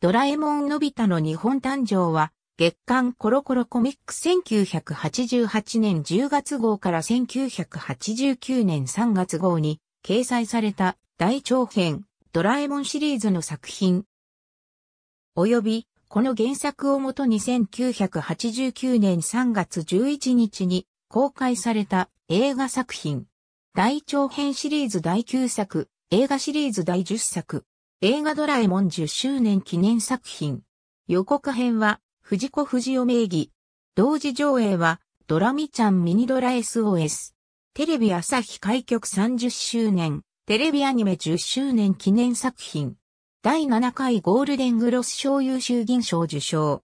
ドラえもんのび太の日本誕生は、月刊コロコロコミック1988年10月号から1989年3月号に掲載された大長編ドラえもんシリーズの作品。及び、この原作をもとに1989年3月11日に公開された映画作品。大長編シリーズ第9作、映画シリーズ第10作、映画ドラえもん10周年記念作品。予告編は、藤子藤尾名義。同時上映は、ドラミちゃんミニドラ SOS。テレビ朝日開局30周年、テレビアニメ10周年記念作品。第7回ゴールデングロス賞優秀銀賞受賞。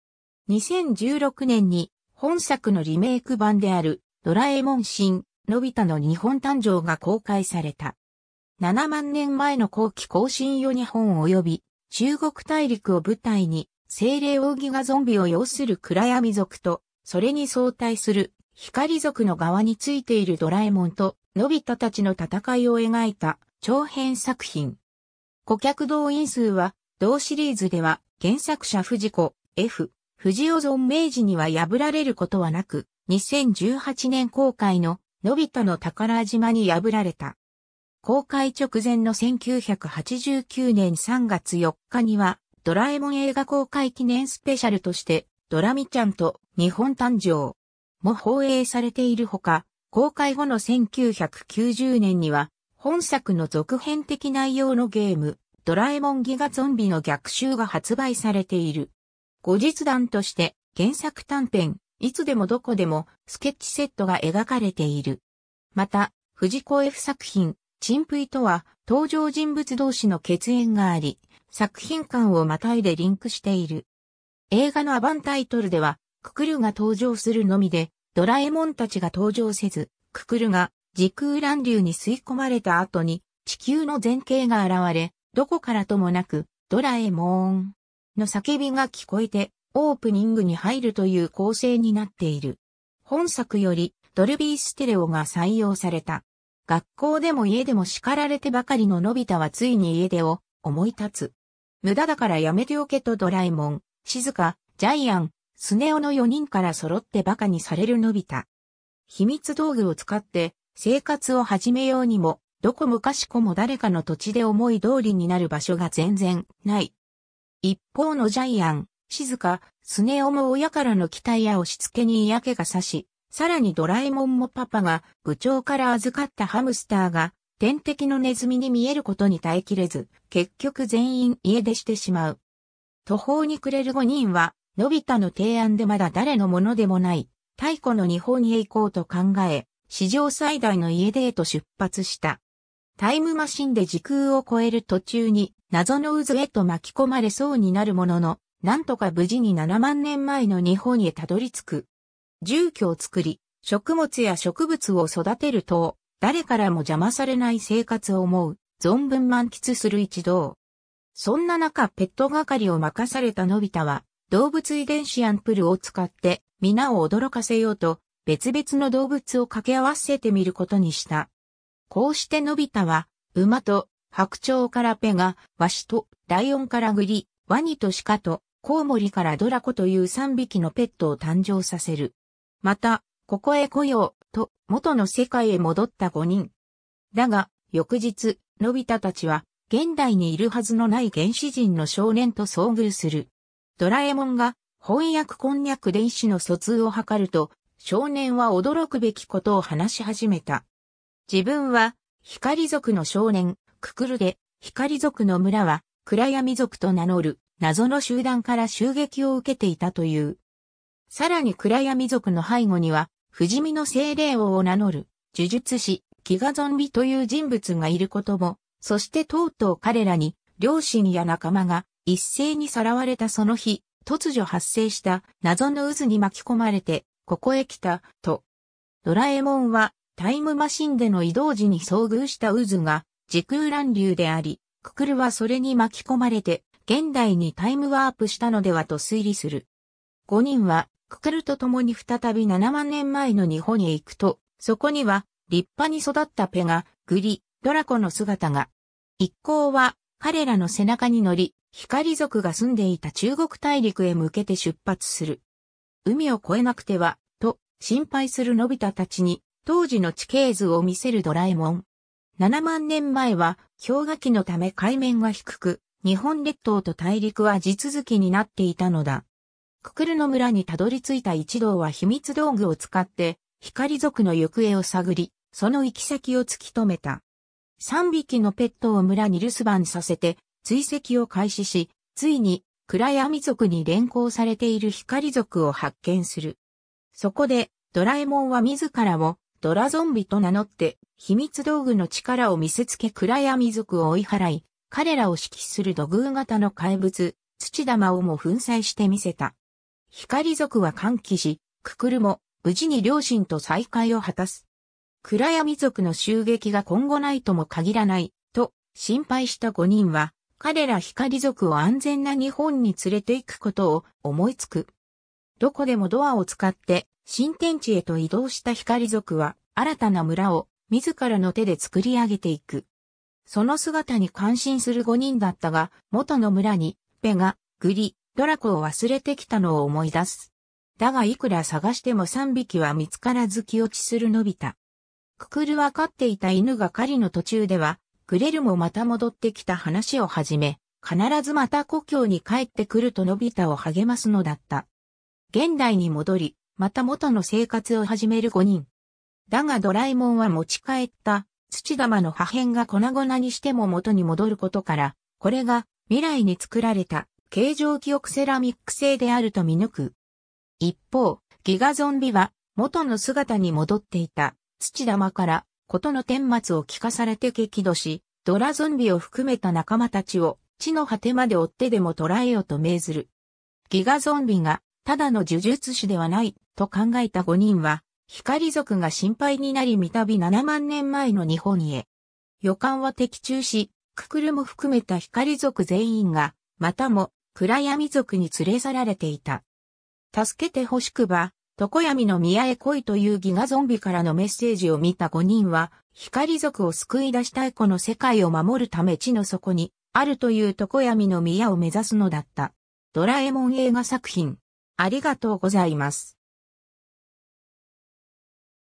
2016年に、本作のリメイク版である、ドラえもん新、のび太の日本誕生が公開された。7万年前の後期更新よ日本及び中国大陸を舞台に精霊ギガゾンビを要する暗闇族とそれに相対する光族の側についているドラえもんとのび太たちの戦いを描いた長編作品。顧客動員数は同シリーズでは原作者藤子 F 藤尾存明治には破られることはなく2018年公開ののび太の宝島に破られた。公開直前の1989年3月4日には、ドラえもん映画公開記念スペシャルとして、ドラミちゃんと日本誕生も放映されているほか、公開後の1990年には、本作の続編的内容のゲーム、ドラえもんギガゾンビの逆襲が発売されている。後日談として、原作短編、いつでもどこでも、スケッチセットが描かれている。また、藤子 F 作品、プイとは登場人物同士の血縁があり、作品間をまたいでリンクしている。映画のアバンタイトルでは、ククルが登場するのみで、ドラえもんたちが登場せず、ククルが時空乱流に吸い込まれた後に地球の前景が現れ、どこからともなく、ドラえもーんの叫びが聞こえて、オープニングに入るという構成になっている。本作より、ドルビーステレオが採用された。学校でも家でも叱られてばかりののび太はついに家出を思い立つ。無駄だからやめておけとドラえもん、静か、ジャイアン、スネオの4人から揃って馬鹿にされるのび太。秘密道具を使って生活を始めようにも、どこもかしこも誰かの土地で思い通りになる場所が全然ない。一方のジャイアン、静か、スネオも親からの期待や押し付けに嫌気がさし、さらにドラえもんもパパが部長から預かったハムスターが天敵のネズミに見えることに耐えきれず、結局全員家出してしまう。途方に暮れる5人は、のび太の提案でまだ誰のものでもない、太古の日本へ行こうと考え、史上最大の家出へと出発した。タイムマシンで時空を超える途中に謎の渦へと巻き込まれそうになるものの、なんとか無事に7万年前の日本へたどり着く。住居を作り、食物や植物を育てると、誰からも邪魔されない生活を思う、存分満喫する一同。そんな中ペット係を任されたのび太は、動物遺伝子アンプルを使って、皆を驚かせようと、別々の動物を掛け合わせてみることにした。こうしてのび太は、馬と白鳥からペガ、ワシとライオンからグリ、ワニとシカとコウモリからドラコという3匹のペットを誕生させる。また、ここへ来よう、と、元の世界へ戻った5人。だが、翌日、のび太たちは、現代にいるはずのない原始人の少年と遭遇する。ドラえもんが、翻訳こんにゃくで意思の疎通を図ると、少年は驚くべきことを話し始めた。自分は、光族の少年、ククルで、光族の村は、暗闇族と名乗る、謎の集団から襲撃を受けていたという。さらに暗闇族の背後には、不死身の精霊王を名乗る、呪術師、ギガゾンビという人物がいることも、そしてとうとう彼らに、両親や仲間が一斉にさらわれたその日、突如発生した謎の渦に巻き込まれて、ここへ来た、と。ドラえもんは、タイムマシンでの移動時に遭遇した渦が、時空乱流であり、ククルはそれに巻き込まれて、現代にタイムワープしたのではと推理する。5人はククルと共に再び7万年前の日本へ行くと、そこには立派に育ったペガ、グリ、ドラコの姿が。一行は彼らの背中に乗り、光族が住んでいた中国大陸へ向けて出発する。海を越えなくては、と心配するのび太たちに、当時の地形図を見せるドラえもん。7万年前は氷河期のため海面が低く、日本列島と大陸は地続きになっていたのだ。ククルの村にたどり着いた一同は秘密道具を使って、光族の行方を探り、その行き先を突き止めた。三匹のペットを村に留守番させて、追跡を開始し、ついに、暗闇族に連行されている光族を発見する。そこで、ドラえもんは自らを、ドラゾンビと名乗って、秘密道具の力を見せつけ暗闇族を追い払い、彼らを指揮する土偶型の怪物、土玉をも粉砕してみせた。光族は歓喜し、ククルも無事に両親と再会を果たす。暗闇族の襲撃が今後ないとも限らない、と心配した5人は、彼ら光族を安全な日本に連れて行くことを思いつく。どこでもドアを使って新天地へと移動した光族は新たな村を自らの手で作り上げていく。その姿に感心する5人だったが、元の村に、ペガ、グリ、ドラコを忘れてきたのを思い出す。だがいくら探しても三匹は見つからず気落ちするのびた。ククルは飼っていた犬が狩りの途中では、グレルもまた戻ってきた話を始め、必ずまた故郷に帰ってくるとのび太を励ますのだった。現代に戻り、また元の生活を始める五人。だがドラえもんは持ち帰った土玉の破片が粉々にしても元に戻ることから、これが未来に作られた形状記憶セラミック製であると見抜く。一方、ギガゾンビは元の姿に戻っていた土玉からことの顛末を聞かされて激怒し、ドラゾンビを含めた仲間たちを地の果てまで追ってでも捕らえよと命ずる。ギガゾンビがただの呪術師ではないと考えた5人は、光族が心配になり見たび7万年前の日本へ。予感は的中し、ククルも含めた光族全員が、またも暗闇族に連れ去られていた。助けて欲しくば、常闇の宮へ来いというギガゾンビからのメッセージを見た5人は、光族を救い出したいこの世界を守るため地の底に、あるという常闇の宮を目指すのだった。ドラえもん映画作品。ありがとうございます。